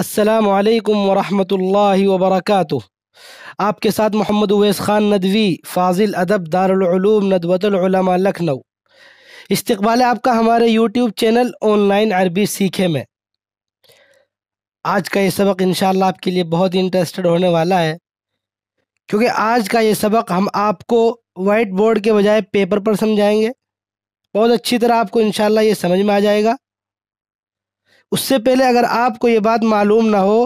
असलकम वरहमल वबरक आपके साथ मोहम्मद उवैस ख़ान नदवी फ़ाजिल अदब दारूम नदवतलमा लखनऊ इस्तबाल आपका हमारे यूट्यूब चैनल ऑनलाइन अरबी सीखे में आज का ये सबक इन आपके लिए बहुत ही इंटरेस्टेड होने वाला है क्योंकि आज का ये सबक हम आपको वाइट बोर्ड के बजाय पेपर पर समझाएंगे बहुत अच्छी तरह आपको इन ये समझ में आ जाएगा उससे पहले अगर आपको ये बात मालूम ना हो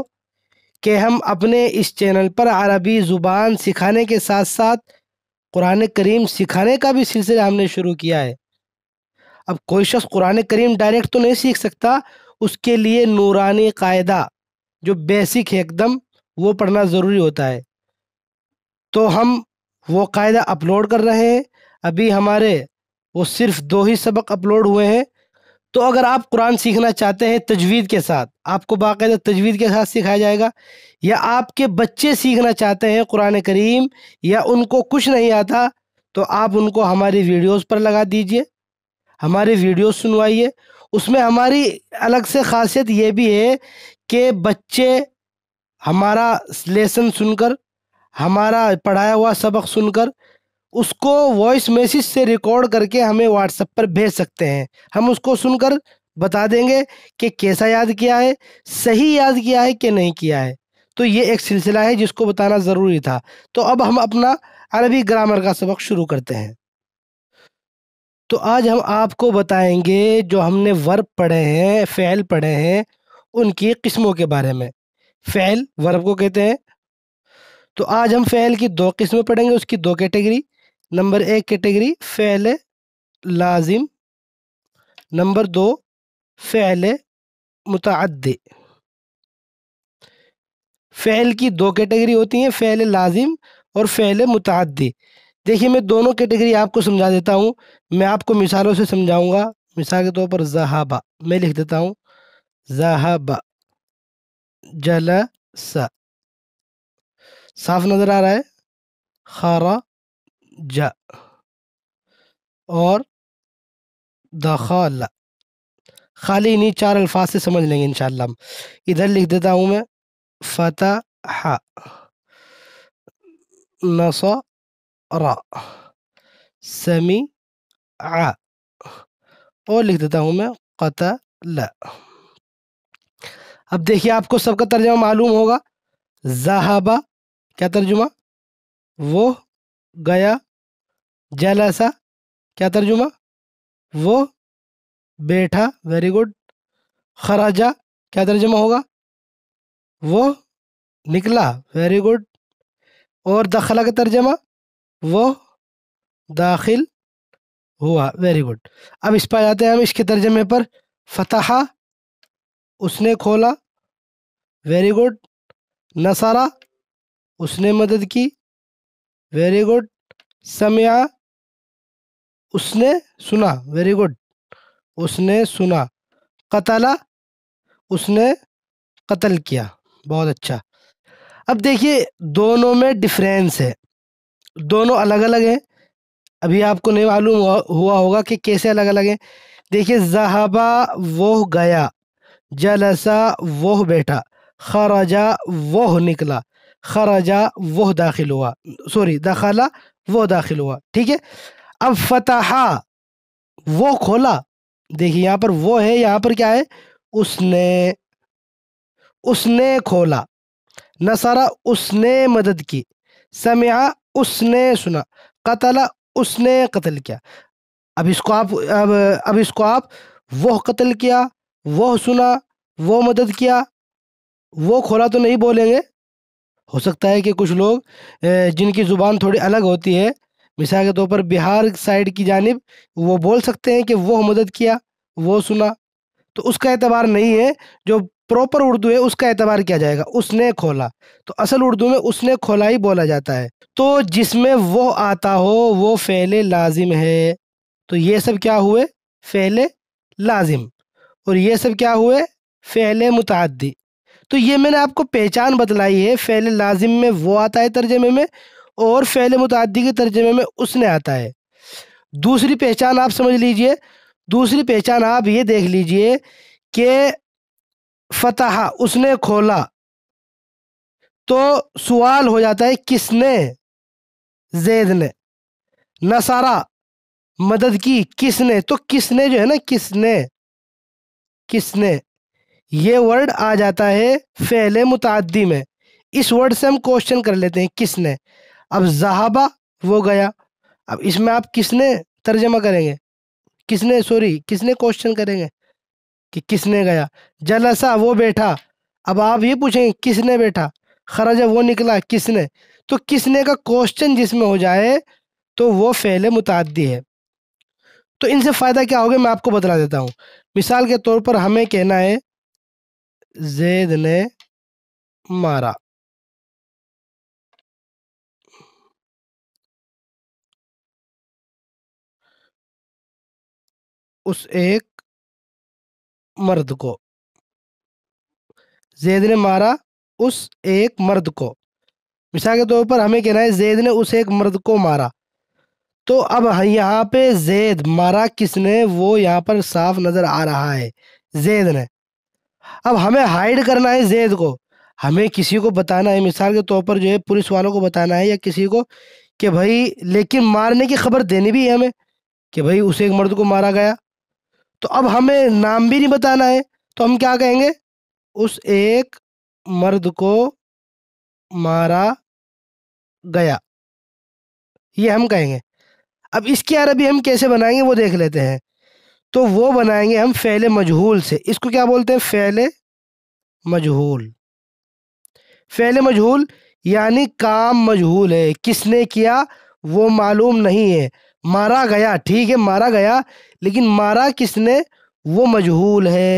कि हम अपने इस चैनल पर अरबी ज़ुबान सिखाने के साथ साथ कुरान करीम सिखाने का भी सिलसिला हमने शुरू किया है अब कोई शख्स कुरान करीम डायरेक्ट तो नहीं सीख सकता उसके लिए नूरानी कायदा जो बेसिक है एकदम वो पढ़ना ज़रूरी होता है तो हम वो कायदा अपलोड कर रहे हैं अभी हमारे वो सिर्फ दो ही सबक अपलोड हुए हैं तो अगर आप कुरान सीखना चाहते हैं तजवीद के साथ आपको बाकायदा तजवीद के साथ सिखाया जाएगा या आपके बच्चे सीखना चाहते हैं कुरान करीम या उनको कुछ नहीं आता तो आप उनको हमारी वीडियोस पर लगा दीजिए हमारे वीडियोस सुनवाइए उसमें हमारी अलग से खासियत ये भी है कि बच्चे हमारा लेसन सुनकर हमारा पढ़ाया हुआ सबक सुनकर उसको वॉइस मैसेज से रिकॉर्ड करके हमें व्हाट्सएप पर भेज सकते हैं हम उसको सुनकर बता देंगे कि कैसा याद किया है सही याद किया है कि नहीं किया है तो ये एक सिलसिला है जिसको बताना ज़रूरी था तो अब हम अपना अरबी ग्रामर का सबक शुरू करते हैं तो आज हम आपको बताएंगे जो हमने वर्ब पढ़े हैं फ़ैल पढ़े हैं उनकी किस्मों के बारे में फ़ैल वर्ब को कहते हैं तो आज हम फ़ैल की दो किस्में पढ़ेंगे उसकी दो कैटेगरी नंबर एक कैटेगरी फ़ैल लाजिम नंबर दो फ़ैल मुतद फ़ैल की दो कैटेगरी होती हैं फ़ैल लाजिम और फ़ैल मुतद देखिए मैं दोनों कैटेगरी आपको समझा देता हूँ मैं आपको मिसालों से समझाऊँगा मिसाल के तौर पर जहाबा मैं लिख देता हूँ जहाबा जल साफ नज़र आ रहा है खारा जा और दखला खाली इन्हीं चार अल्फाज से समझ लेंगे इन हम इधर लिख देता हूँ मैं फतह समी आ और लिख देता हूँ मैं कतल अब देखिए आपको सबका तर्जमा मालूम होगा जहाबा क्या तर्जुमा वो गया जलसा क्या तर्जुमा वो बैठा वेरी गुड खराजा क्या तर्जुमा होगा वो निकला वेरी गुड और दखला का तर्जमा वो दाखिल हुआ वेरी गुड अब इस पर जाते हैं हम इसके तर्जमे पर फतहा उसने खोला वेरी गुड नसारा उसने मदद की वेरी गुड समया उसने सुना वेरी गुड उसने सुना कतला उसने कत्ल किया बहुत अच्छा अब देखिए दोनों में डिफरेंस है दोनों अलग अलग हैं अभी आपको नहीं मालूम हुआ होगा कि कैसे अलग अलग हैं देखिए जहाबा वो गया जलसा वो बैठा खराजा वो निकला खराजा वह दाखिल हुआ सॉरी दखला वह दाखिल हुआ ठीक है अब फतहा वो खोला देखिए यहाँ पर वो है यहाँ पर क्या है उसने उसने खोला नसारा उसने मदद की समिया उसने सुना कतला उसने कत्ल किया अब इसको आप अब अब इसको आप वह कत्ल किया वह सुना वो मदद किया वो खोला तो नहीं बोलेंगे हो सकता है कि कुछ लोग जिनकी ज़ुबान थोड़ी अलग होती है मिसाल के तौर पर बिहार साइड की जानब वो बोल सकते हैं कि वो मदद किया वो सुना तो उसका एतबार नहीं है जो प्रॉपर उर्दू है उसका एतबार किया जाएगा उसने खोला तो असल उर्दू में उसने खोला ही बोला जाता है तो जिसमें वो आता हो वो फ़ैले लाजिम है तो ये सब क्या हुए फ़ैले लाजिम और ये सब क्या हुए फ़ैले मुतदी तो ये मैंने आपको पहचान बतलाई है फ़ैल लाजिम में वो आता है तर्जमे में और फ़ैल मुतदी के तर्जमे में उसने आता है दूसरी पहचान आप समझ लीजिए दूसरी पहचान आप ये देख लीजिए कि फतहा उसने खोला तो सवाल हो जाता है किसने जैद ने नसारा मदद की किसने तो किसने जो है ना किसने किसने ये वर्ड आ जाता है फेले मुतादी में इस वर्ड से हम क्वेश्चन कर लेते हैं किसने अब जहाबा वो गया अब इसमें आप किसने तर्जमा करेंगे किसने सॉरी किसने क्वेश्चन करेंगे कि किसने गया जलसा वो बैठा अब आप ये पूछेंगे किसने बैठा खराजा वो निकला किसने तो किसने का क्वेश्चन जिसमें हो जाए तो वो फेले मुतादी है तो इनसे फ़ायदा क्या होगा मैं आपको बतला देता हूँ मिसाल के तौर पर हमें कहना है जैद ने मारा उस एक मर्द को जैद ने मारा उस एक मर्द को मिसाल के तौर पर हमें कहना है जैद ने उस एक मर्द को मारा तो अब यहाँ पे जैद मारा किसने वो यहाँ पर साफ नज़र आ रहा है जैद ने अब हमें हाइड करना है जैद को हमें किसी को बताना है मिसाल के तौर पर जो है पुलिस वालों को बताना है या किसी को कि भाई लेकिन मारने की खबर देनी भी है हमें कि भाई उसे एक मर्द को मारा गया तो अब हमें नाम भी नहीं बताना है तो हम क्या कहेंगे उस एक मर्द को मारा गया ये हम कहेंगे अब इसकी अरबी हम कैसे बनाएंगे वो देख लेते हैं तो वो बनाएंगे हम फैले मजहूल से इसको क्या बोलते हैं फैले मजहूल फैले मजहूल यानी काम मजहूल है किसने किया वो मालूम नहीं है मारा गया ठीक है मारा गया लेकिन मारा किसने वो मजहूल है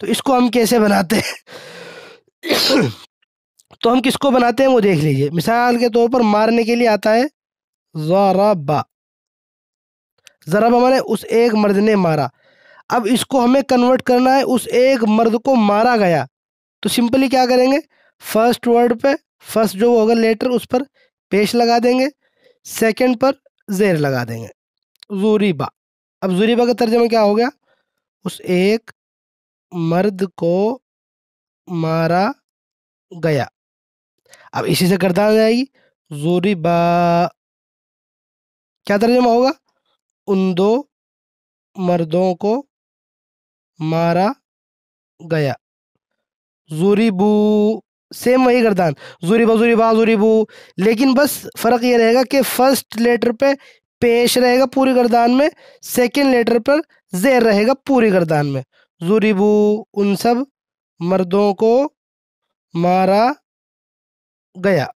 तो इसको हम कैसे बनाते हैं तो हम किसको बनाते हैं वो देख लीजिए मिसाल के तौर पर मारने के लिए आता है बा जराबा माने उस एक मर्द ने मारा अब इसको हमें कन्वर्ट करना है उस एक मर्द को मारा गया तो सिंपली क्या करेंगे फर्स्ट वर्ड पे फर्स्ट जो होगा लेटर उस पर पेश लगा देंगे सेकंड पर जेर लगा देंगे जूरीबा अब जूरीबा का तर्जमा क्या हो गया उस एक मर्द को मारा गया अब इसी से गर्दान जाएगी जूरीबा क्या तर्जमा होगा उन दो मर्दों को मारा गया जुरीबू सेम वही गर्दान जुरीबा जुरीबा जुरीबू लेकिन बस फ़र्क ये रहेगा कि फर्स्ट लेटर पे पेश रहेगा पूरी गर्दान में सेकेंड लेटर पर जेर रहेगा पूरी गर्दान में जुरीबू उन सब मर्दों को मारा गया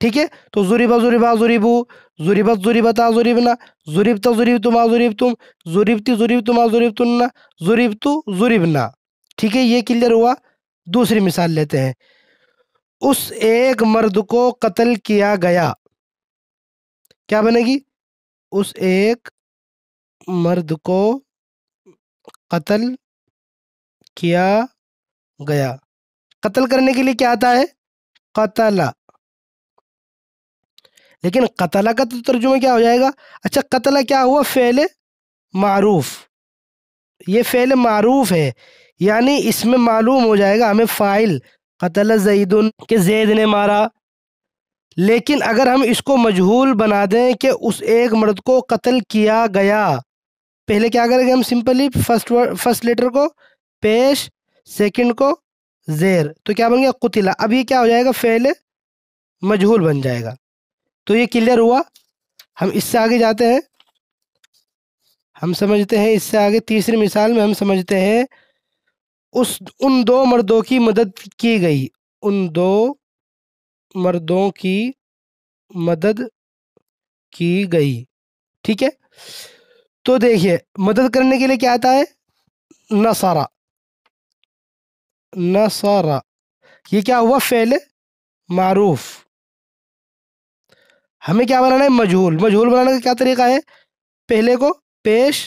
ठीक है तो जुरिबा जुरिबा जुरिबू जुरीबत जुरिबता जुरिबना जुरिबता जुरीब ता जुरीब तुम जुरिबती जुरीब तुम जुरिब तुन्ना जुरिब तु जुरिबना ठीक है ये क्लियर हुआ दूसरी मिसाल लेते हैं उस एक मर्द को कत्ल किया गया क्या बनेगी उस एक मर्द को कत्ल किया गया कत्ल करने के लिए क्या आता है कतला लेकिन कतला का तो तर्जुमा क्या हो जाएगा अच्छा कतला क्या हुआ फ़ैल मरूफ ये फ़ैल मरूफ है यानी इसमें मालूम हो जाएगा हमें फ़ाइल कतल जईदन के जैद ने मारा लेकिन अगर हम इसको मजहूल बना दें कि उस एक मर्द को कत्ल किया गया पहले क्या करेंगे हम simply first word first letter को पेश सेकंड को जेर तो क्या बन गया कुतिला अब ये क्या हो जाएगा फेल मजहूल बन जाएगा तो ये क्लियर हुआ हम इससे आगे जाते हैं हम समझते हैं इससे आगे तीसरी मिसाल में हम समझते हैं उस उन दो मर्दों की मदद की गई उन दो मर्दों की मदद की गई ठीक है तो देखिए मदद करने के लिए क्या आता है नसारा नसारा ये क्या हुआ फेल मारूफ हमें क्या बनाना है मजहूल मजहूल बनाने का क्या तरीका है पहले को पेश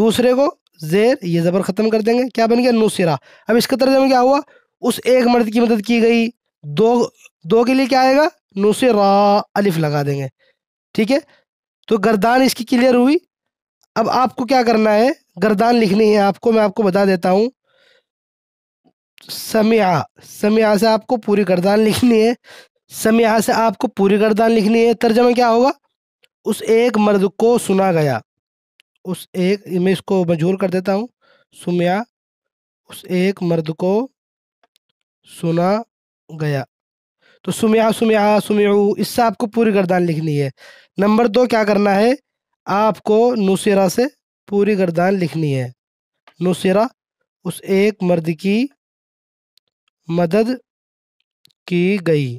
दूसरे को जेर ये ज़बर ख़त्म कर देंगे क्या बन गया नुसरा अब इसका तर्जमा क्या हुआ उस एक मर्द की मदद की गई दो दो के लिए क्या आएगा नुसरा अलिफ लगा देंगे ठीक है तो गर्दान इसकी क्लियर हुई अब आपको क्या करना है गर्दान लिखनी है आपको मैं आपको बता देता हूँ समिया समिया से आपको पूरी गर्दान लिखनी है सम यहाँ से आपको पूरी गर्दान लिखनी है तर्जमा क्या होगा उस एक मर्द को सुना गया उस एक मैं इसको मजहूर कर देता हूँ सुमया उस एक मर्द को सुना गया तो सुमया सुमया सुमयू इससे आपको पूरी गर्दान लिखनी है नंबर दो क्या करना है आपको नुसरा से पूरी गर्दान लिखनी है नुसरा उस एक मर्द की मदद की गई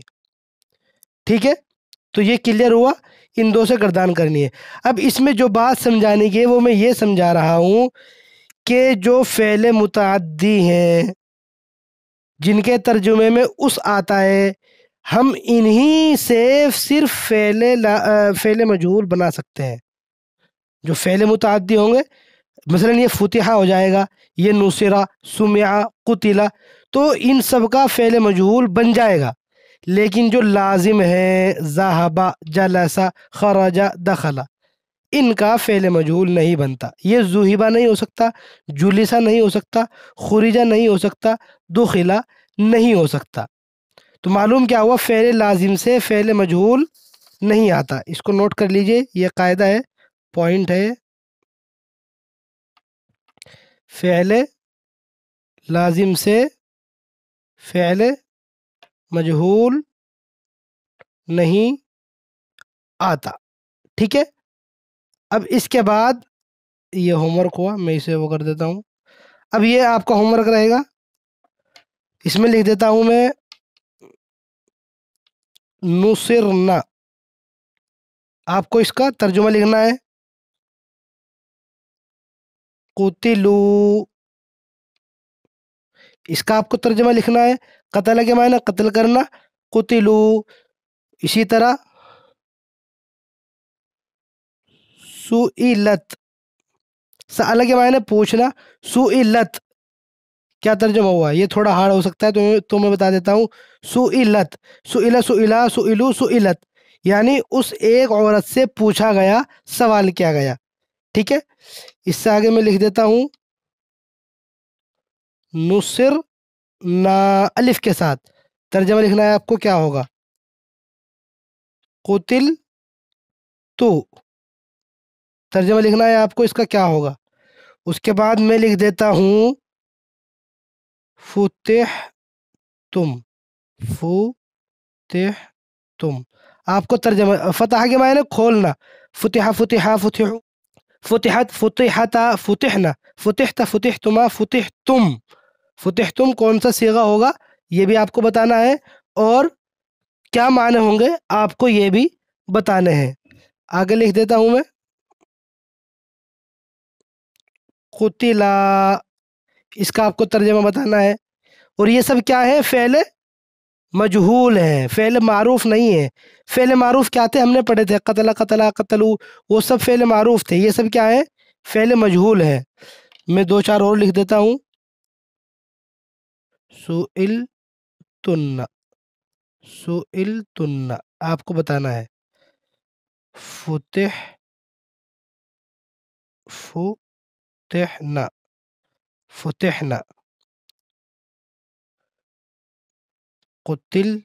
ठीक है तो ये क्लियर हुआ इन दो से गर्दान करनी है अब इसमें जो बात समझाने की है वो मैं ये समझा रहा हूँ कि जो फ़ैल मुतदी हैं जिनके तर्जुमे में उस आता है हम इन्हीं से सिर्फ फ़ैल फ़ैल मजहूल बना सकते हैं जो फ़ैल मुतदी होंगे मसलन ये फतिहा हो जाएगा ये नुसरा सुमया कुतिला तो इन सब का फ़ैल मजहूल बन जाएगा लेकिन जो लाजिम है जहाबा जलसा खराजा दखला इनका फ़ेल मजहूल नहीं बनता ये जुहिबा नहीं हो सकता जुलिसा नहीं हो सकता खुरीजा नहीं हो सकता दुखिला नहीं हो सकता तो मालूम क्या हुआ फ़ेल लाजिम से फ़ेल मजहूल नहीं आता इसको नोट कर लीजिए यह कायदा है पॉइंट है फ़ेल लाजिम से फ़ेल मजहूल नहीं आता ठीक है अब इसके बाद ये होमवर्क हुआ मैं इसे वो कर देता हूँ अब ये आपका होमवर्क रहेगा इसमें लिख देता हूँ मैं नुसिरना आपको इसका तर्जुमा लिखना है कुतिलू इसका आपको तर्जुमा लिखना है कतल के मायने कत्ल करना कुतिलू इसी तरह सुइलत सअल के मायने पूछना सुइलत क्या तर्जमा हुआ ये थोड़ा हार्ड हो सकता है तो मैं तो मैं बता देता हूँ सुइलत सुइला सुइला सुइलू सुइलत यानी उस एक औरत से पूछा गया सवाल किया गया ठीक है इससे आगे मैं लिख देता हूँ नुसर ना अलिफ के साथ तर्जमा लिखना है आपको क्या होगा कुतिल तो तर्जमा लिखना है आपको इसका क्या होगा उसके बाद मैं लिख देता हूँ फुतेह तुम फुतेह तुम आपको तर्जमा फतेह के मायने खोलना फतेहा फतेहा फतेह फतेहत फतेहता फतेहना फतेहता फतेह तुमा फतेह तुम फतेह तुम कौन सा सेगा होगा ये भी आपको बताना है और क्या माने होंगे आपको ये भी बताने हैं आगे लिख देता हूँ मैं कुतिला इसका आपको तर्जमा बताना है और ये सब क्या है फैले मजहूल हैं फ़ैल मारूफ नहीं है फ़ैल मारूफ क्या थे हमने पढ़े थे कतला कतला कतलू वो सब फ़ैल मारूफ थे ये सब क्या है फ़ैल मजहूल है मैं दो चार और लिख देता हूँ सुइल तुन्ना सुइल तुन्ना आपको बताना है फुतेह फुतेहना फुतेहना कुतिल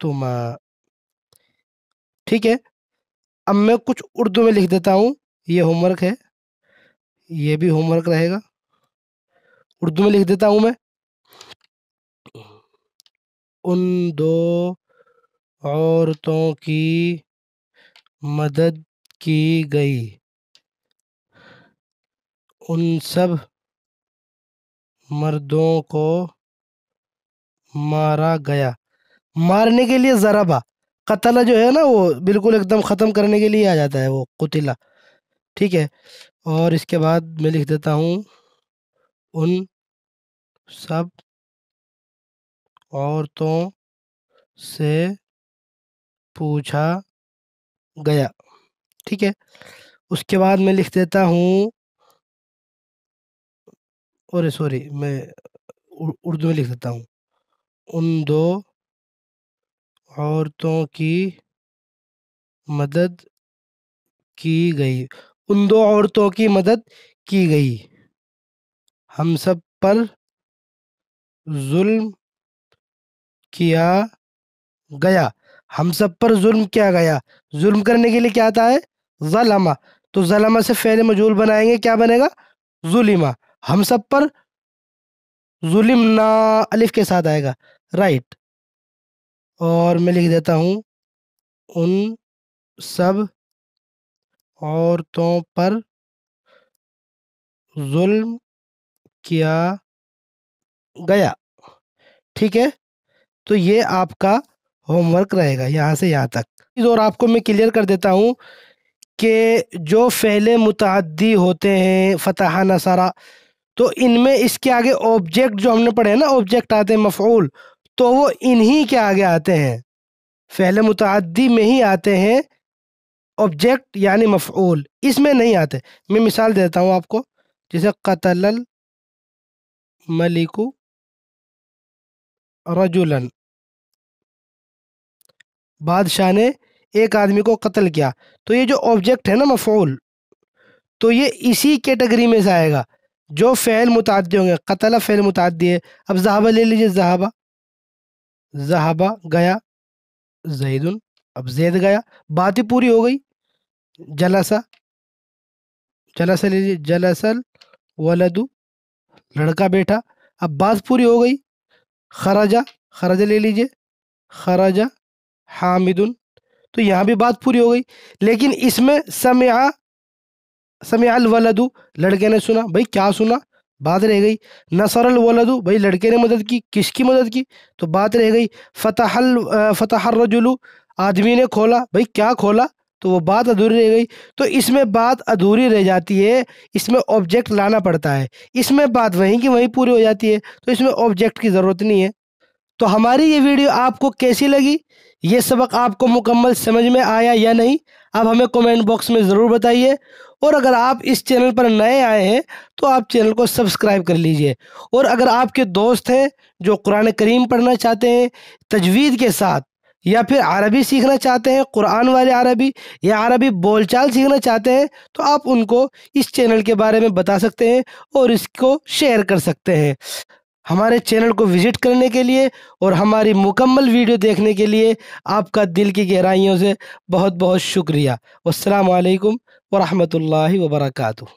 तुमा ठीक है अब मैं कुछ उर्दू में लिख देता हूँ ये होमवर्क है ये भी होमवर्क रहेगा उर्दू में लिख देता हूँ मैं उन दो औरतों की मदद की गई उन सब मर्दों को मारा गया मारने के लिए ज़राबा कतला जो है ना वो बिल्कुल एकदम ख़त्म करने के लिए आ जाता है वो कुतिला ठीक है और इसके बाद मैं लिख देता हूँ उन सब औरतों से पूछा गया ठीक है उसके बाद मैं लिख देता हूँ और सॉरी मैं उर्दू में लिख देता हूँ उन दो औरतों की मदद की गई उन दो औरतों की मदद की गई हम सब पर जुल्म किया गया हम सब पर जुल्म किया गया जुल्म करने के लिए क्या आता है जलमा तो जलमा से फैल मजूल बनाएंगे क्या बनेगा जुलिमा हम सब पर जुलिम ना अलिफ के साथ आएगा राइट और मैं लिख देता हूँ उन सब औरतों पर जुल्म किया गया ठीक है तो ये आपका होमवर्क रहेगा यहाँ से यहाँ तक और आपको मैं क्लियर कर देता हूँ कि जो फैले मुतहदी होते हैं फतहा नसारा तो इनमें इसके आगे ऑब्जेक्ट जो हमने पढ़े ना ऑब्जेक्ट आते हैं मफूल तो वो इन्हीं के आगे आते हैं फैले मुतदी में ही आते हैं ऑब्जेक्ट यानी मफूल इसमें नहीं आते मैं मिसाल देता हूँ आपको जैसे कतल मलिकू रजुलन बादशाह ने एक आदमी को कत्ल किया तो ये जो ऑब्जेक्ट है ना मफूल तो ये इसी कैटेगरी में से आएगा जो फ़ैल मुतद होंगे कतला फ़ैल मुतादी है अब जहाबा ले लीजिए जहाबा जहाबा गया जैदन अब जैद गया बात ही पूरी हो गई जलासा जलासा ले लीजिए जलासल वलदू लड़का बैठा अब बात पूरी हो गई खराजा खराजा ले लीजिए खराजा हामिदुन तो यहाँ भी बात पूरी हो गई लेकिन इसमें समया समया वलदू लड़के ने सुना भाई क्या सुना बात रह गई नसरल वलदू भाई लड़के ने मदद की किसकी मदद की तो बात रह गई फतहल फतहर रजुलू आदमी ने खोला भाई क्या खोला तो वो बात अधूरी रह गई तो इसमें बात अधूरी रह जाती है इसमें ऑब्जेक्ट लाना पड़ता है इसमें बात वहीं की वहीं पूरी हो जाती है तो इसमें ऑब्जेक्ट की ज़रूरत नहीं है तो हमारी ये वीडियो आपको कैसी लगी ये सबक आपको मुकम्मल समझ में आया या नहीं आप हमें कमेंट बॉक्स में ज़रूर बताइए और अगर आप इस चैनल पर नए आए हैं तो आप चैनल को सब्सक्राइब कर लीजिए और अगर आपके दोस्त हैं जो कुरान करीम पढ़ना चाहते हैं तजवीद के साथ या फिर अरबी सीखना चाहते हैं कुरान वाले अरबी या अरबी बोलचाल सीखना चाहते हैं तो आप उनको इस चैनल के बारे में बता सकते हैं और इसको शेयर कर सकते हैं हमारे चैनल को विजिट करने के लिए और हमारी मुकम्मल वीडियो देखने के लिए आपका दिल की गहराइयों से बहुत बहुत शुक्रिया असलकम वरहमल वर्का